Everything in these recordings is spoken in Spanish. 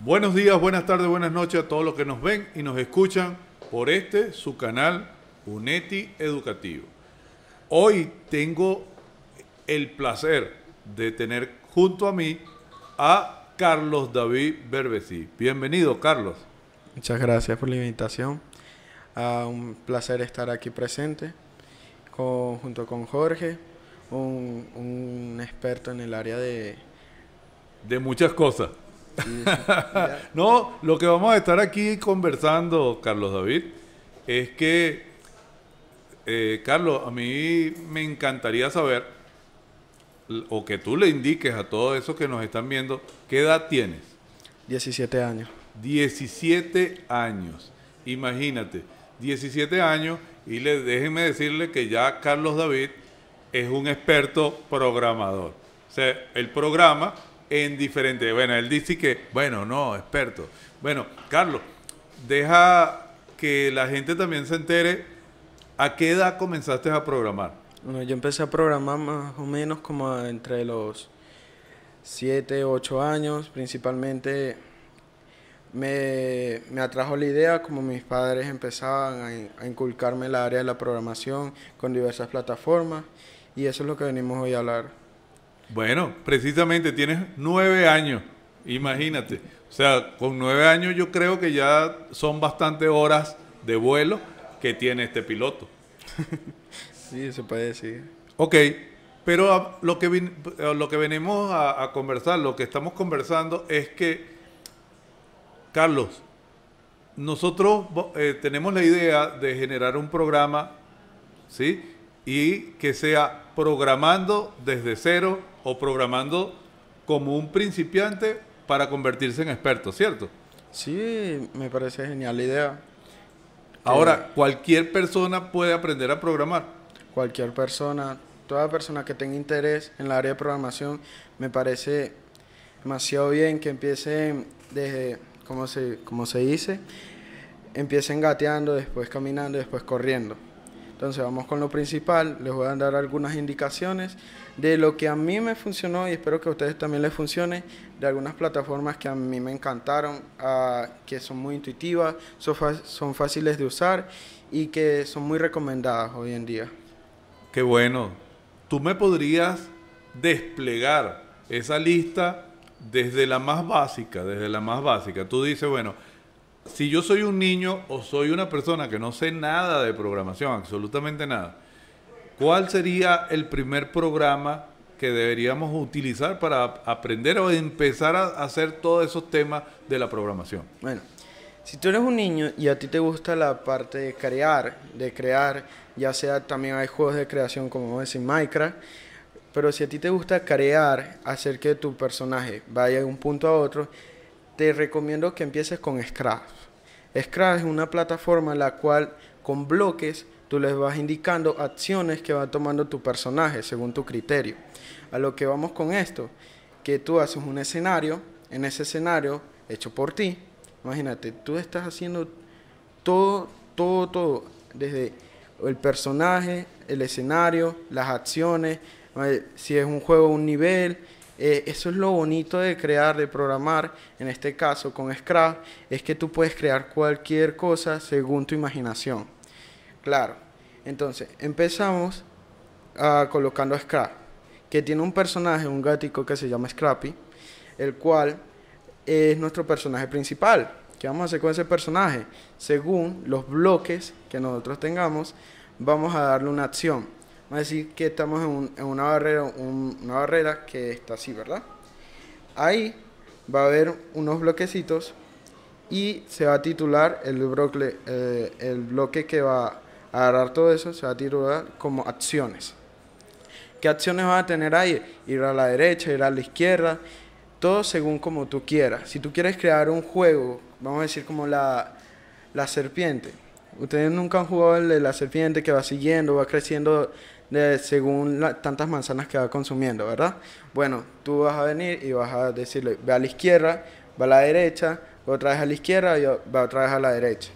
Buenos días, buenas tardes, buenas noches a todos los que nos ven y nos escuchan por este su canal UNETI Educativo. Hoy tengo el placer de tener junto a mí a Carlos David Berbesí. Bienvenido, Carlos. Muchas gracias por la invitación. Ah, un placer estar aquí presente junto con Jorge, un, un experto en el área de... De muchas cosas no, lo que vamos a estar aquí conversando, Carlos David, es que, eh, Carlos, a mí me encantaría saber, o que tú le indiques a todos esos que nos están viendo, ¿qué edad tienes? 17 años. 17 años, imagínate, 17 años, y déjenme decirle que ya Carlos David es un experto programador. O sea, el programa en diferentes. Bueno, él dice que, bueno, no, experto. Bueno, Carlos, deja que la gente también se entere a qué edad comenzaste a programar. Bueno, yo empecé a programar más o menos como entre los 7, 8 años, principalmente me, atrajo la idea como mis padres empezaban a, a, inculcarme el área de la programación con diversas plataformas y eso es lo que venimos hoy a hablar. Bueno, precisamente tienes nueve años, imagínate. O sea, con nueve años yo creo que ya son bastantes horas de vuelo que tiene este piloto. sí, se puede decir. Ok, pero lo, que lo que venimos a, conversar, lo que estamos conversando es que, Carlos, nosotros eh, tenemos la idea de generar un programa, ¿sí? y que sea programando desde cero o programando como un principiante para convertirse en experto, ¿cierto? Sí, me parece genial la idea. Ahora, eh, cualquier persona puede aprender a programar. Cualquier persona, toda persona que tenga interés en la área de programación, me parece demasiado bien que empiecen desde, como se, como se dice, empiecen gateando, después caminando, después corriendo. Entonces vamos con lo principal, les voy a dar algunas indicaciones de lo que a mí me funcionó y espero que a ustedes también les funcione, de algunas plataformas que a mí me encantaron, ah, que son muy intuitivas, son, son fáciles de usar y que son muy recomendadas hoy en día. Qué bueno. ¿Tú me podrías desplegar esa lista desde la más básica, desde la más básica? Tú dices, bueno, si yo soy un niño o soy una persona que no sé nada de programación, absolutamente nada, ¿cuál sería el primer programa que deberíamos utilizar para aprender o empezar a hacer todos esos temas de la programación? Bueno, si tú eres un niño y a ti te gusta la parte de crear, de crear, ya sea también hay juegos de creación como es Minecraft, pero si a ti te gusta crear, hacer que tu personaje vaya de un punto a otro, te recomiendo que empieces con Scratch. Scratch es una plataforma en la cual con bloques tú les vas indicando acciones que va tomando tu personaje según tu criterio. A lo que vamos con esto, que tú haces un escenario, en ese escenario hecho por ti, imagínate, tú estás haciendo todo, todo, todo, desde el personaje, el escenario, las acciones, eh, si es un juego, un nivel, eh, eso es lo bonito de crear, de programar, en este caso con scrap es que tú puedes crear cualquier cosa según tu imaginación. Claro, entonces empezamos ah, colocando a que tiene un personaje, un gático que se llama Scrappy, el cual es nuestro personaje principal. ¿Qué vamos a hacer con ese personaje? Según los bloques que nosotros tengamos, vamos a darle una acción. Vamos a decir que estamos en, una, barrera, una barrera que está así, ¿verdad? Ahí va a haber unos bloquecitos y se va a titular el, bloque, eh, el bloque que va a agarrar todo eso, se va a titular como acciones. ¿Qué acciones va a tener ahí? Ir a la derecha, ir a la izquierda, todo según como tú quieras. Si tú quieres crear un juego, vamos a decir como la, la serpiente. Ustedes nunca han jugado el de la serpiente que va siguiendo, va creciendo según tantas manzanas que va consumiendo, ¿verdad? Bueno, tú vas a venir y vas a decirle, ve a la izquierda, va a la derecha, otra vez a la izquierda y va otra vez a la derecha.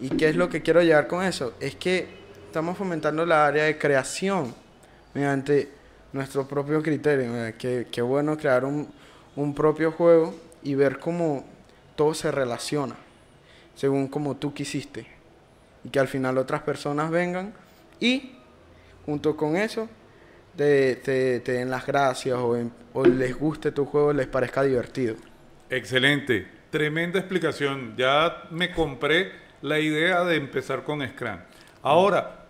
¿Y qué es lo que quiero llegar con eso? Es que estamos fomentando la área de creación mediante nuestro propio criterio. Qué, qué bueno crear un, un propio juego y ver cómo todo se relaciona según como tú quisiste. Y que al final otras personas vengan y junto con eso, te, den las gracias o, les guste tu juego, les parezca divertido. Excelente, tremenda explicación. Ya me compré la idea de empezar con Scrum. Ahora,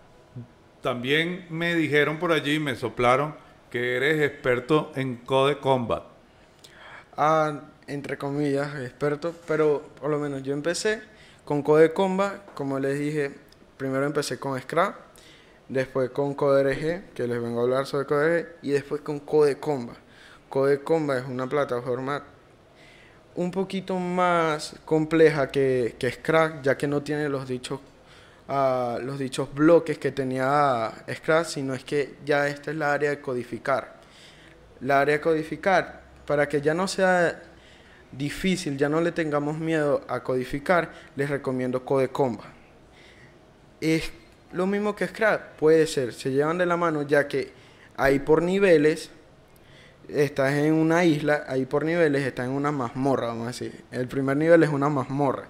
también me dijeron por allí, me soplaron, que eres experto en Code Combat. Ah, entre comillas, experto, pero por lo menos yo empecé con Code Combat, como les dije, primero empecé con Scrum después con CodeRG, que les vengo a hablar sobre CodeRG, y después con CodeComba. CodeComba es una plataforma un poquito más compleja que, que Scratch, ya que no tiene los dichos, ah, los dichos bloques que tenía Scratch, sino es que ya esta es la área de codificar. La área de codificar, para que ya no sea difícil, ya no le tengamos miedo a codificar, les recomiendo CodeComba. Es lo mismo que Scrap. Puede ser, se llevan de la mano ya que ahí por niveles estás en una isla, ahí por niveles estás en una mazmorra, vamos a decir. El primer nivel es una mazmorra.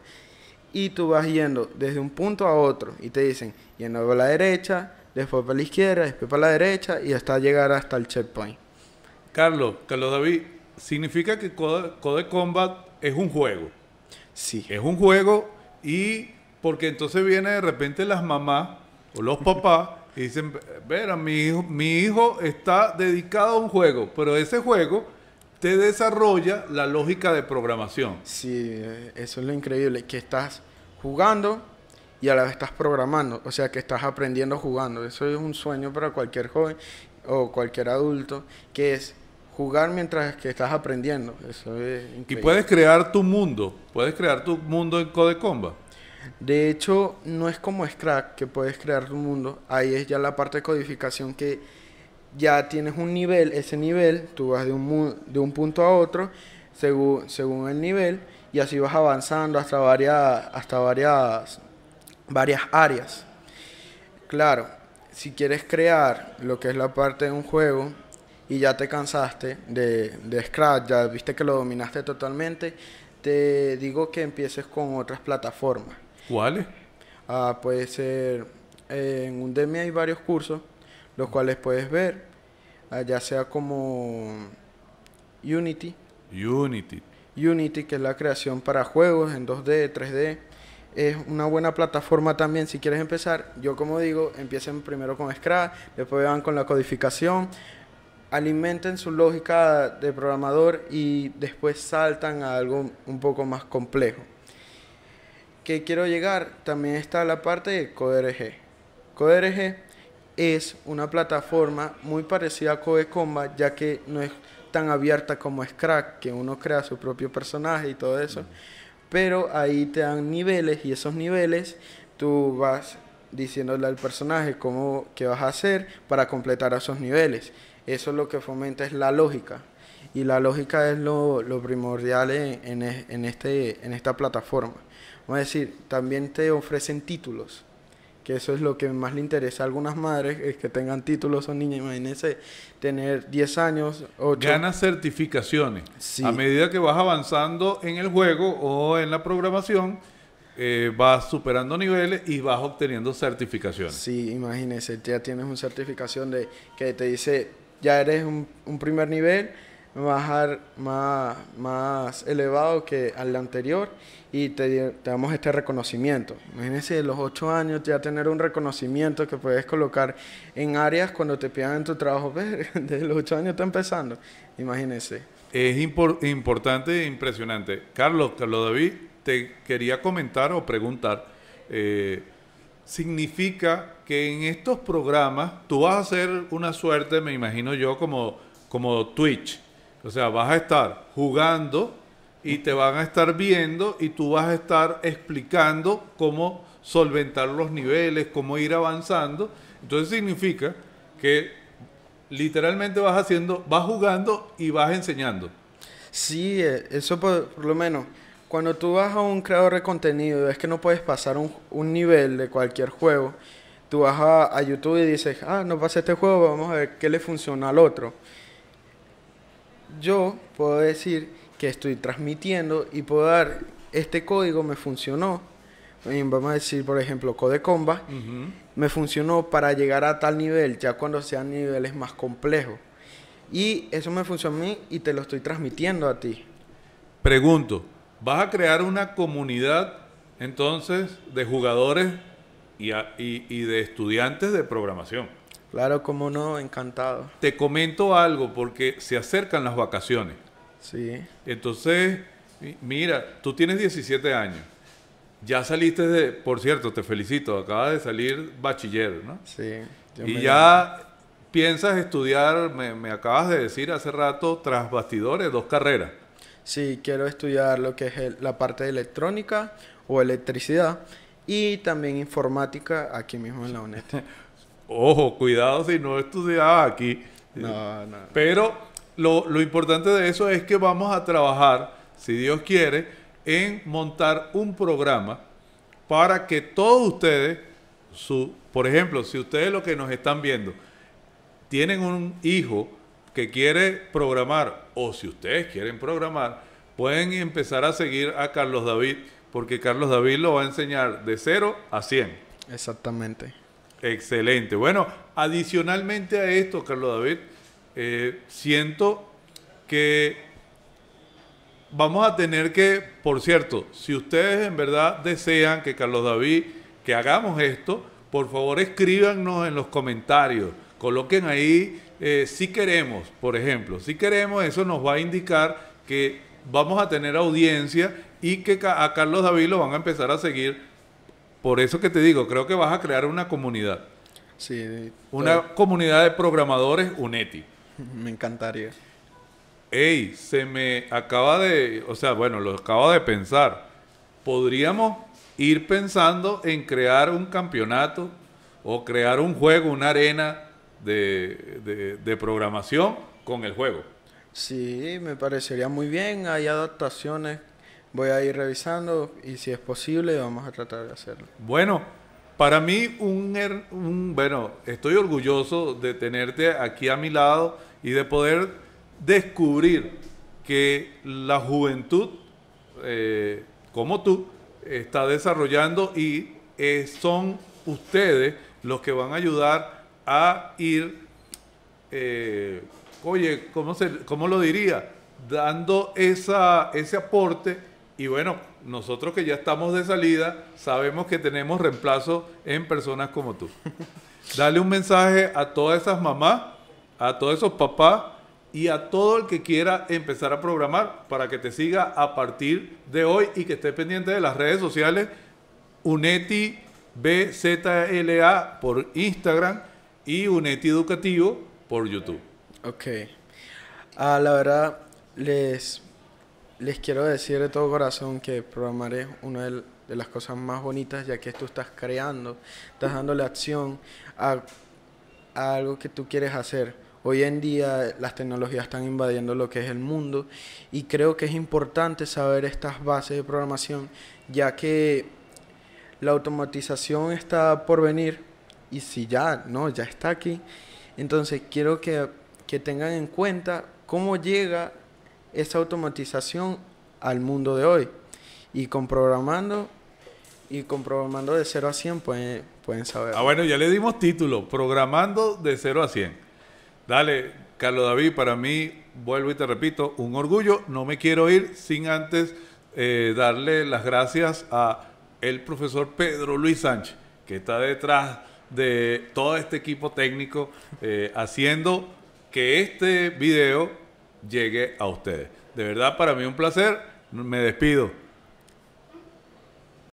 Y tú vas yendo desde un punto a otro y te dicen, yendo a la derecha, después para la izquierda, después para la derecha y hasta llegar hasta el checkpoint. Carlos, Carlos David, significa que Code, Combat es un juego. Sí. Es un juego y porque entonces viene de repente las mamás o los papás dicen, verá, mi hijo, mi hijo está dedicado a un juego, pero ese juego te desarrolla la lógica de programación. Sí, eso es lo increíble, que estás jugando y a la vez estás programando, o sea que estás aprendiendo jugando. Eso es un sueño para cualquier joven o cualquier adulto, que es jugar mientras que estás aprendiendo. Eso es increíble. Y puedes crear tu mundo, puedes crear tu mundo en Code de hecho, no es como Scratch, que puedes crear tu mundo. Ahí es ya la parte de codificación que ya tienes un nivel, ese nivel, tú vas de un, de un punto a otro según, según el nivel y así vas avanzando hasta varias, hasta varias, varias áreas. Claro, si quieres crear lo que es la parte de un juego y ya te cansaste de, de Scratch, ya viste que lo dominaste totalmente, te digo que empieces con otras plataformas ¿Cuáles? Ah, puede ser. Eh, en Udemy hay varios cursos, los cuales puedes ver, ah, ya sea como Unity. Unity. Unity, que es la creación para juegos en 2D, 3D. Es una buena plataforma también si quieres empezar. Yo como digo, empiecen primero con Scratch, después van con la codificación, alimenten su lógica de programador y después saltan a algo un poco más complejo que quiero llegar también está la parte de CodeRG. CodeRG es una plataforma muy parecida a Combat ya que no es tan abierta como es que uno crea su propio personaje y todo eso. Pero ahí te dan niveles y esos niveles tú vas diciéndole al personaje cómo qué vas a hacer para completar esos niveles. Eso es lo que fomenta es la lógica y la lógica es lo, primordial en, este, en esta plataforma. Vamos a decir, también te ofrecen títulos, que eso es lo que más le interesa a algunas madres, es que tengan títulos o niñas, imagínense tener 10 años, 8. Ganas certificaciones. A medida que vas avanzando en el juego o en la programación, eh, vas superando niveles y vas obteniendo certificaciones. Sí, imagínese, ya tienes una certificación de que te dice, ya eres un, un primer nivel, bajar más, más elevado que al anterior y te, damos este reconocimiento. Imagínense los ocho años ya tener un reconocimiento que puedes colocar en áreas cuando te pidan tu trabajo. Pues, desde los ocho años está empezando. Imagínense. Es importante e impresionante. Carlos, Carlos David, te quería comentar o preguntar. Eh, significa que en estos programas tú vas a hacer una suerte, me imagino yo, como, como Twitch o sea, vas a estar jugando y te van a estar viendo y tú vas a estar explicando cómo solventar los niveles, cómo ir avanzando. Entonces significa que literalmente vas haciendo, vas jugando y vas enseñando. Sí, eh, eso por, lo menos. Cuando tú vas a un creador de contenido, es que no puedes pasar un, nivel de cualquier juego. Tú vas a, a, YouTube y dices, ah, no pasé este juego, vamos a ver qué le funciona al otro yo puedo decir que estoy transmitiendo y puedo dar, este código me funcionó, eh, vamos a decir, por ejemplo, Code comba me funcionó para llegar a tal nivel, ya cuando sean niveles más complejos. Y eso me funcionó a mí y te lo estoy transmitiendo a ti. Pregunto, ¿vas a crear una comunidad entonces de jugadores y de estudiantes de programación? Claro, como no, encantado. Te comento algo porque se acercan las vacaciones. Sí. Entonces, mira, tú tienes 17 años. Ya saliste de, por cierto, te felicito, acabas de salir bachiller, ¿no? Sí. Y ya piensas estudiar, me, acabas de decir hace rato, tras bastidores, dos carreras. Sí, quiero estudiar lo que es la parte de electrónica o electricidad y también informática aquí mismo en la UNED. ojo, cuidado si no estudiaba aquí. No, no. Pero lo, importante de eso es que vamos a trabajar, si Dios quiere, en montar un programa para que todos ustedes, su, por ejemplo, si ustedes lo que nos están viendo, tienen un hijo que quiere programar o si ustedes quieren programar, pueden empezar a seguir a Carlos David porque Carlos David lo va a enseñar de cero a cien. Exactamente. Excelente. Bueno, adicionalmente a esto, Carlos David, eh, siento que vamos a tener que, por cierto, si ustedes en verdad desean que Carlos David, que hagamos esto, por favor escríbanos en los comentarios, coloquen ahí eh, si queremos, por ejemplo, si queremos, eso nos va a indicar que vamos a tener audiencia y que a Carlos David lo van a empezar a seguir por eso que te digo, creo que vas a crear una comunidad. Sí. Una comunidad de programadores UNETI. Me encantaría. Ey, se me acaba de, o sea, bueno, lo acabo de pensar. Podríamos ir pensando en crear un campeonato o crear un juego, una arena de programación con el juego. Sí, me parecería muy bien. Hay adaptaciones voy a ir revisando y si es posible vamos a tratar de hacerlo. Bueno, para mí un, er, bueno, estoy orgulloso de tenerte aquí a mi lado y de poder descubrir que la juventud eh, como tú está desarrollando y eh, son ustedes los que van a ayudar a ir, eh, oye, ¿cómo, se, ¿cómo lo diría? Dando esa, ese aporte y bueno, nosotros que ya estamos de salida, sabemos que tenemos reemplazo en personas como tú. Dale un mensaje a todas esas mamás, a todos esos papás y a todo el que quiera empezar a programar para que te siga a partir de hoy y que esté pendiente de las redes sociales Uneti BZLA por Instagram y Uneti Educativo por YouTube. Ok. A ah, la verdad, les les quiero decir de todo corazón que programar es una de, las cosas más bonitas, ya que tú estás creando, estás dándole acción a, algo que tú quieres hacer. Hoy en día las tecnologías están invadiendo lo que es el mundo y creo que es importante saber estas bases de programación, ya que la automatización está por venir y si ya, no, ya está aquí. Entonces quiero que, que tengan en cuenta cómo llega esa automatización al mundo de hoy. Y con programando, y con programando de 0 a 100 pueden, pueden saber. Ah, bueno, ya le dimos título, programando de 0 a 100. Dale, Carlos David, para mí, vuelvo y te repito, un orgullo. No me quiero ir sin antes eh, darle las gracias a el profesor Pedro Luis Sánchez, que está detrás de todo este equipo técnico, eh, haciendo que este video llegue a ustedes. De verdad, para mí un placer. Me despido.